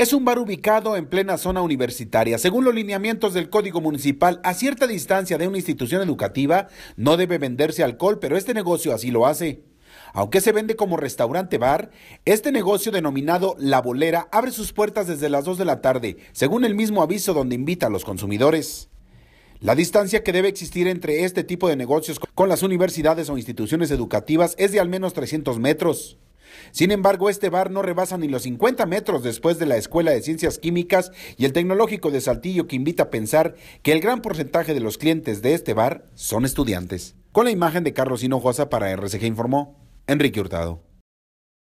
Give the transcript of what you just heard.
Es un bar ubicado en plena zona universitaria. Según los lineamientos del Código Municipal, a cierta distancia de una institución educativa no debe venderse alcohol, pero este negocio así lo hace. Aunque se vende como restaurante bar, este negocio denominado La Bolera abre sus puertas desde las 2 de la tarde, según el mismo aviso donde invita a los consumidores. La distancia que debe existir entre este tipo de negocios con las universidades o instituciones educativas es de al menos 300 metros. Sin embargo, este bar no rebasa ni los 50 metros después de la Escuela de Ciencias Químicas y el Tecnológico de Saltillo que invita a pensar que el gran porcentaje de los clientes de este bar son estudiantes. Con la imagen de Carlos Hinojosa para RCG informó Enrique Hurtado.